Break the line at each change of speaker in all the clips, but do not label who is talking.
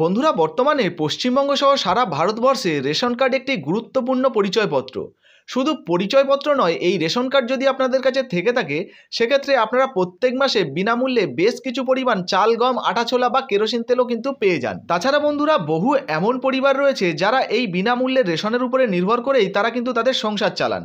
বন্ধুরা বর্তমানে পশ্চিমবঙ্গ সহ সারা ভারতবর্ষে রেশন কার্ড একটি গুরুত্বপূর্ণ পরিচয়পত্র শুধু পরিচয়পত্র নয় এই রেশন কার্ড যদি আপনাদের কাছে থেকে থাকে সেক্ষেত্রে আপনারা প্রত্যেক মাসে বিনামূল্যে বেশ কিছু পরিমাণ চাল গম আটা ছোলা বা কেরোসিন তেলও কিন্তু পেয়ে যান তাছাড়া বন্ধুরা বহু এমন পরিবার রয়েছে যারা এই বিনামূল্যে রেশনের উপরে নির্ভর করেই তারা কিন্তু তাদের সংসার চালান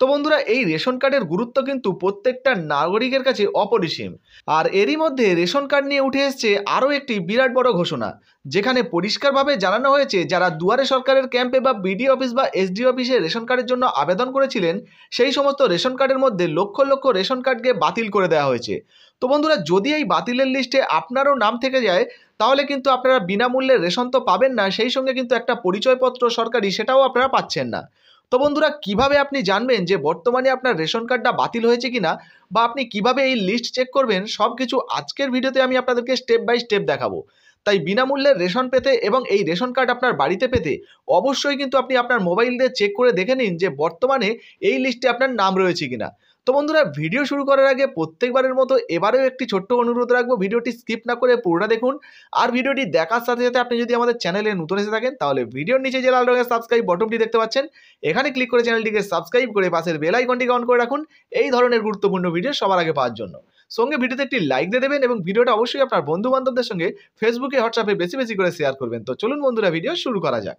তো বন্ধুরা এই রেশন কার্ডের গুরুত্ব কিন্তু প্রত্যেকটা নাগরিকের কাছে অপরিসীম আর এরই মধ্যে রেশন কার্ড নিয়ে উঠে এসছে আরও একটি বিরাট বড় ঘোষণা যেখানে পরিষ্কারভাবে জানানো হয়েছে যারা দুয়ারে সরকারের ক্যাম্পে বা বিডি অফিস বা এসডি অফিসে রেশন কার্ডের জন্য আবেদন করেছিলেন সেই সমস্ত রেশন কার্ডের মধ্যে লক্ষ লক্ষ রেশন কার্ডকে বাতিল করে দেওয়া হয়েছে তো বন্ধুরা যদি এই বাতিলের লিস্টে আপনারও নাম থেকে যায় তাহলে কিন্তু আপনারা বিনামূল্যে রেশন তো পাবেন না সেই সঙ্গে কিন্তু একটা পরিচয়পত্র সরকারি সেটাও আপনারা পাচ্ছেন না তো বন্ধুরা কিভাবে আপনি জানবেন যে বর্তমানে আপনার রেশন কার্ডটা বাতিল হয়েছে কিনা বা আপনি কিভাবে এই লিস্ট চেক করবেন সব কিছু আজকের ভিডিওতে আমি আপনাদেরকে স্টেপ বাই স্টেপ দেখাবো তাই বিনামূল্যে রেশন পেতে এবং এই রেশন কার্ড আপনার বাড়িতে পেতে অবশ্যই কিন্তু আপনি আপনার মোবাইল দিয়ে চেক করে দেখে নিন যে বর্তমানে এই লিস্টে আপনার নাম রয়েছে কিনা তো বন্ধুরা ভিডিও শুরু করার আগে প্রত্যেকবারের মতো এবারেও একটি ছোট্ট অনুরোধ রাখবো ভিডিওটি স্কিপ না করে পুরোটা দেখুন আর ভিডিওটি দেখার সাথে সাথে আপনি যদি আমাদের চ্যানেলে নতুন এসে থাকেন তাহলে ভিডিওর নিচে যে লাল রঙের সাবস্ক্রাইব বটনটি দেখতে পাচ্ছেন এখানে ক্লিক করে চ্যানেলটিকে সাবস্ক্রাইব করে পাশের বেল আইকনটিকে অন করে রাখুন এই ধরনের গুরুত্বপূর্ণ ভিডিও সবার আগে পাওয়ার জন্য সঙ্গে ভিডিওতে একটি লাইক দিয়ে দেবেন এবং ভিডিওটা অবশ্যই আপনার বন্ধু বান্ধবদের সঙ্গে ফেসবুকে হোয়াটসঅ্যাপে বেশি বেশি করে শেয়ার করবেন তো চলুন বন্ধুরা ভিডিও শুরু করা যাক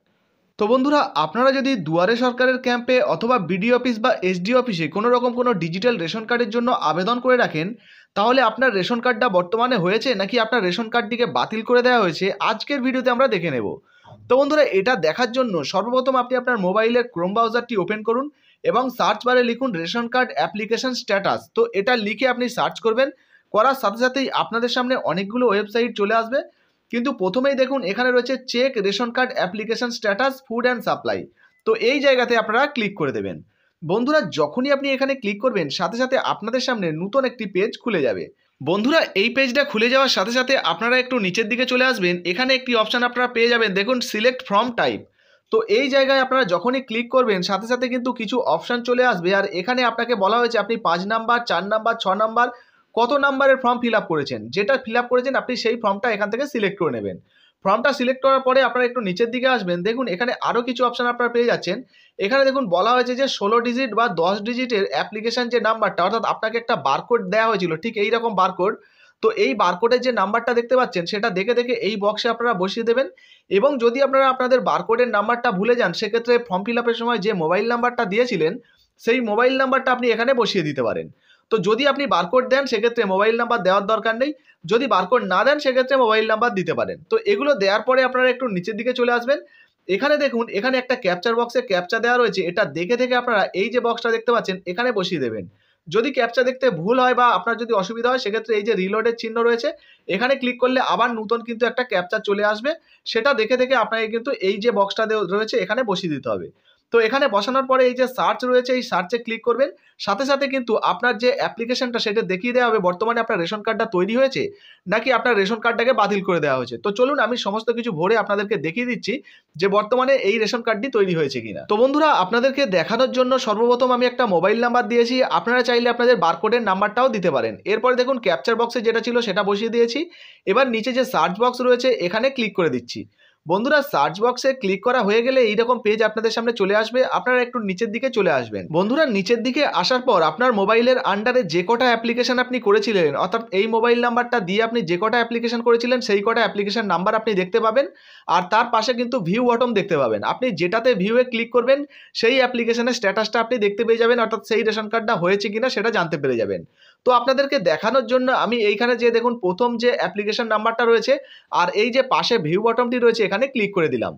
তো বন্ধুরা আপনারা যদি দুয়ারে সরকারের ক্যাম্পে অথবা বিডি অফিস বা এসডি অফিসে কোনো রকম কোনো ডিজিটাল রেশন কার্ডের জন্য আবেদন করে রাখেন তাহলে আপনার রেশন কার্ডটা বর্তমানে হয়েছে নাকি আপনার রেশন কার্ডটিকে বাতিল করে দেওয়া হয়েছে আজকের ভিডিওতে আমরা দেখে নেব তো বন্ধুরা এটা দেখার জন্য সর্বপ্রথম আপনি আপনার মোবাইলের ক্রোম ব্রাউজারটি ওপেন করুন এবং সার্চ বারে লিখুন রেশন কার্ড অ্যাপ্লিকেশন স্ট্যাটাস তো এটা লিখে আপনি সার্চ করবেন করার সাথে সাথেই আপনাদের সামনে অনেকগুলো ওয়েবসাইট চলে আসবে কিন্তু প্রথমেই দেখুন এখানে রয়েছে check ration card application status food and supply তো এই জায়গাতে আপনারা ক্লিক করে দেবেন বন্ধুরা যখনই আপনি এখানে ক্লিক করবেন সাথে সাথে আপনাদের সামনে নতুন একটি পেজ খুলে যাবে বন্ধুরা এই পেজটা খুলে যাওয়ার সাথে সাথে আপনারা একটু নিচের দিকে চলে আসবেন এখানে একটি অপশান আপনারা পেয়ে যাবেন দেখুন সিলেক্ট ফর্ম টাইপ তো এই জায়গায় আপনারা যখনই ক্লিক করবেন সাথে সাথে কিন্তু কিছু অপশান চলে আসবে আর এখানে আপনাকে বলা হয়েছে আপনি পাঁচ নাম্বার চার নাম্বার ছ নাম্বার কত নাম্বারের ফর্ম ফিল আপ করেছেন যেটা ফিল আপ করেছেন আপনি সেই ফর্মটা এখান থেকে সিলেক্ট করে নেবেন ফর্মটা সিলেক্ট করার পরে আপনারা একটু নিচের দিকে আসবেন দেখুন এখানে আরও কিছু অপশান আপনারা পেয়ে যাচ্ছেন এখানে দেখুন বলা হয়েছে যে ষোলো ডিজিট বা দশ ডিজিটের অ্যাপ্লিকেশান যে নাম্বারটা অর্থাৎ আপনাকে একটা বারকোড দেওয়া হয়েছিল ঠিক এই রকম বারকোড তো এই বারকোডের যে নাম্বারটা দেখতে পাচ্ছেন সেটা দেখে দেখে এই বক্সে আপনারা বসিয়ে দেবেন এবং যদি আপনারা আপনাদের বারকোডের নাম্বারটা ভুলে যান সেক্ষেত্রে ফর্ম ফিল আপের সময় যে মোবাইল নাম্বারটা দিয়েছিলেন সেই মোবাইল নাম্বারটা আপনি এখানে বসিয়ে দিতে পারেন তো যদি আপনি বারকোড দেন সেক্ষেত্রে মোবাইল নাম্বার দেওয়ার দরকার নেই যদি বারকোড না দেন সেক্ষেত্রে মোবাইল নাম্বার দিতে পারেন তো এগুলো দেওয়ার পরে আপনারা একটু নিচের দিকে চলে আসবেন এখানে দেখুন এখানে একটা ক্যাপচার বক্সে ক্যাপচা দেওয়া রয়েছে এটা দেখে দেখে আপনারা এই যে বক্সটা দেখতে পাচ্ছেন এখানে বসিয়ে দেবেন যদি ক্যাপচা দেখতে ভুল হয় বা আপনার যদি অসুবিধা হয় সেক্ষেত্রে এই যে রিলোডের চিহ্ন রয়েছে এখানে ক্লিক করলে আবার নতুন কিন্তু একটা ক্যাপচা চলে আসবে সেটা দেখে দেখে আপনাকে কিন্তু এই যে বক্সটা রয়েছে এখানে বসিয়ে দিতে হবে তো এখানে বসানোর পরে এই যে সার্চ রয়েছে এই সার্চে ক্লিক করবেন সাথে সাথে কিন্তু আপনার যে অ্যাপ্লিকেশনটা সেটা দেখিয়ে দেওয়া হবে বর্তমানে আপনার রেশন কার্ডটা তৈরি হয়েছে নাকি আপনার রেশন কার্ডটাকে বাতিল করে দেওয়া হয়েছে তো চলুন আমি সমস্ত কিছু ভরে আপনাদেরকে দেখিয়ে দিচ্ছি যে বর্তমানে এই রেশন কার্ডটি তৈরি হয়েছে কিনা তো বন্ধুরা আপনাদেরকে দেখানোর জন্য সর্বপ্রথম আমি একটা মোবাইল নাম্বার দিয়েছি আপনারা চাইলে আপনাদের বারকোডের নাম্বারটাও দিতে পারেন এরপরে দেখুন ক্যাপচার বক্সে যেটা ছিল সেটা বসিয়ে দিয়েছি এবার নিচে যে সার্চ বক্স রয়েছে এখানে ক্লিক করে দিচ্ছি বন্ধুরা সার্চ বক্সে ক্লিক করা হয়ে গেলে এইরকম পেজ আপনাদের সামনে চলে আসবে আপনারা একটু নিচের দিকে চলে আসবেন বন্ধুরা নিচের দিকে আসার পর আপনার মোবাইলের আন্ডারে যে কটা অ্যাপ্লিকেশন আপনি করেছিলেন অর্থাৎ এই মোবাইল নাম্বারটা দিয়ে আপনি যে কটা অ্যাপ্লিকেশন করেছিলেন সেই কটা অ্যাপ্লিকেশন নাম্বার আপনি দেখতে পাবেন আর তার পাশে কিন্তু ভিউ বটম দেখতে পাবেন আপনি যেটাতে ভিউয়ে ক্লিক করবেন সেই অ্যাপ্লিকেশনের স্ট্যাটাসটা আপনি দেখতে পেয়ে যাবেন অর্থাৎ সেই রেশন কার্ডটা হয়েছে কিনা সেটা জানতে পেরে যাবেন তো আপনাদেরকে দেখানোর জন্য আমি এইখানে যে দেখুন প্রথম যে অ্যাপ্লিকেশন নাম্বারটা রয়েছে আর এই যে পাশে ভিউ বটমটি রয়েছে এখানে ক্লিক করে দিলাম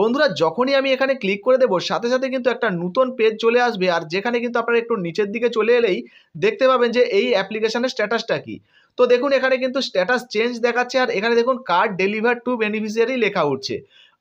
বন্ধুরা যখনই আমি এখানে ক্লিক করে দেবো সাথে সাথে কিন্তু একটা নতুন পেজ চলে আসবে আর যেখানে কিন্তু আপনারা একটু নিচের দিকে চলে এলেই দেখতে পাবেন যে এই অ্যাপ্লিকেশনের স্ট্যাটাসটা কি তো দেখুন এখানে কিন্তু স্ট্যাটাস চেঞ্জ দেখাচ্ছে আর এখানে দেখুন কার্ড ডেলিভার টু বেনিফিসিয়ারি লেখা উঠছে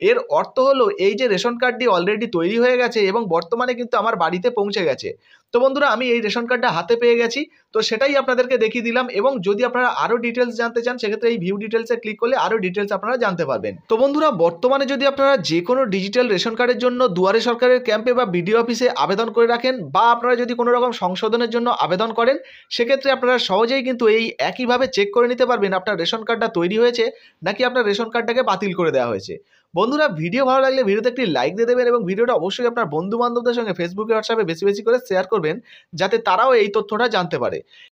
এর অর্থ হলো এই যে রেশন কার্ডটি অলরেডি তৈরি হয়ে গেছে এবং বর্তমানে কিন্তু আমার বাড়িতে পৌঁছে গেছে তো বন্ধুরা আমি এই রেশন কার্ডটা হাতে পেয়ে গেছি তো সেটাই আপনাদেরকে দেখিয়ে দিলাম এবং যদি আপনারা আরও ডিটেলস জানতে চান সেক্ষেত্রে এই ভিউ ডিটেলসে ক্লিক করলে আরও ডিটেলস আপনারা জানতে পারবেন তো বন্ধুরা বর্তমানে যদি আপনারা যে কোনো ডিজিটাল রেশন কার্ডের জন্য দুয়ারে সরকারের ক্যাম্পে বা বিডিও অফিসে আবেদন করে রাখেন বা আপনারা যদি কোনো রকম সংশোধনের জন্য আবেদন করেন সেক্ষেত্রে আপনারা সহজেই কিন্তু এই একইভাবে চেক করে নিতে পারবেন আপনার রেশন কার্ডটা তৈরি হয়েছে নাকি আপনার রেশন কার্ডটাকে বাতিল করে দেওয়া হয়েছে বন্ধুরা ভিডিও ভালো লাগলে ভিডিওতে একটি লাইক দিয়ে দেবেন এবং ভিডিওটা অবশ্যই আপনার বন্ধু বান্ধবদের সঙ্গে ফেসবুকে হোয়াটসঅ্যাপে বেশি বেশি করে শেয়ার করবেন যাতে তারাও এই তথ্যটা জানতে পারে